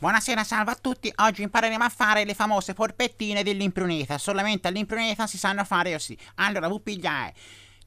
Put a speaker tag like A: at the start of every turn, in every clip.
A: Buonasera, salve a tutti. Oggi impareremo a fare le famose polpettine dell'impruneta. Solamente all'impruneta si sanno fare così. Oh allora, voi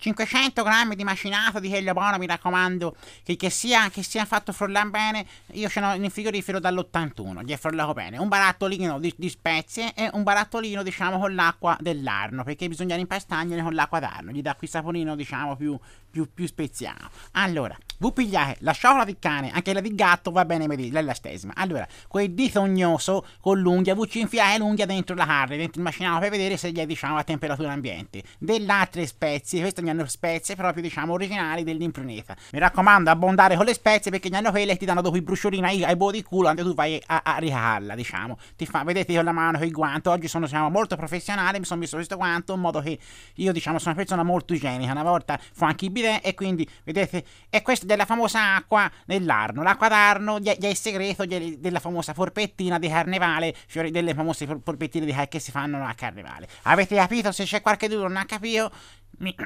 A: 500 grammi di macinato di quello buono, mi raccomando, che, che, sia, che sia fatto frullare bene, io ce l'ho in frigorifero dall'81, gli è frullato bene, un barattolino di, di, spezie e un barattolino, diciamo, con l'acqua dell'arno, perché bisogna rimpastagnare con l'acqua d'arno, gli dà qui saponino, diciamo, più, più, più speziato. Allora, voi pigliate la sciola di cane, anche la di gatto, va bene, è la stesima. Allora, quel dito ognoso con l'unghia, voi ci infiate l'unghia dentro la carne, dentro il macinato per vedere se gli è, diciamo, a temperatura ambiente. Delle altre spezie, questa mi hanno spezie proprio, diciamo, originali dell'impruneta. Mi raccomando, abbondare con le spezie perché gli hanno quelle e ti danno dopo i brusciolini ai, ai di culo, anche tu vai a, a ricarla, diciamo. Ti fa, vedete con la mano, con il guanto, oggi sono, diciamo, molto professionale, mi sono messo questo guanto in modo che io, diciamo, sono una persona molto igienica. Una volta fu anche il bidet e quindi, vedete, è questa della famosa acqua nell'arno. L'acqua d'arno è il segreto gli, della famosa forpettina di carnevale, fiori delle famose polpettine di, che si fanno a carnevale. Avete capito? Se c'è qualche dubbio non ha capito, mi,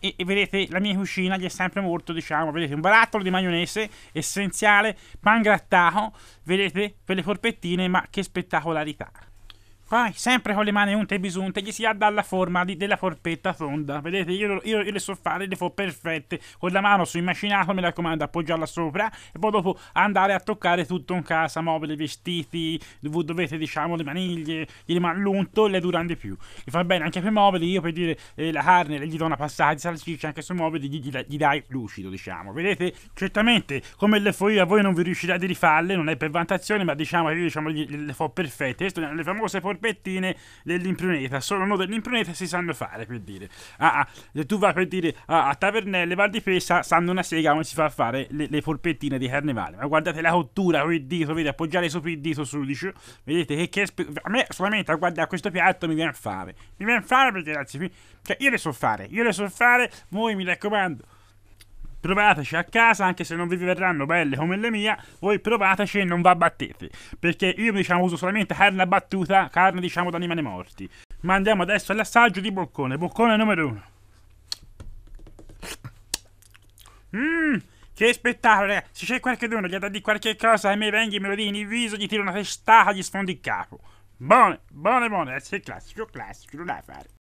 A: e, e, vedete la mia cucina
B: gli è sempre molto diciamo vedete un barattolo di maionese essenziale pan vedete per le polpettine ma che spettacolarità poi, sempre con le mani unte e bisunte, gli si dà la forma di, della forpetta tonda. Vedete, io, io, io, le so fare, le fo perfette. Con la mano sul macinato, mi raccomando, appoggiarla sopra e poi dopo andare a toccare tutto in casa, mobili, vestiti, dove dovete, diciamo, le maniglie, gli l'unto e le durano di più. Gli fa bene anche per i mobili, io per dire, eh, la carne, gli do una passata di salsiccia, anche sui mobili gli, gli, gli, dai lucido, diciamo. Vedete, certamente, come le fo io, a voi non vi riuscirà di rifarle, non è per vantazione, ma diciamo che io, diciamo, le, fo perfette. le famose forpette polpettine dell'impruneta. Solo noi dell'impruneta si sanno fare, per dire. Ah, ah, se tu vai per dire ah, a Tavernelle, Val di Pesa, sanno una sega come si fa a fare le, le polpettine di carnevale. Ma guardate la cottura con il dito, vedete, appoggiare sopra il dito sul dice. Vedete che, che a me solamente a guardare questo piatto mi viene a fare. Mi viene a fare perché ragazzi, cioè io le so fare, io le so fare, voi mi raccomando provateci a casa, anche se non vi verranno belle come le mie, voi provateci e non va battete, perché io diciamo uso solamente carne battuta, carne diciamo da animali morti. Ma andiamo adesso all'assaggio di boccone, boccone numero uno. Mmm, che spettacolo, ragazzi. Se c'è qualcuno che ha da dire qualche cosa a me, venghi, me lo dici in viso, gli tiro una testata, gli sfondi il capo. Buone, buone, buone, è classico, classico, non da fare.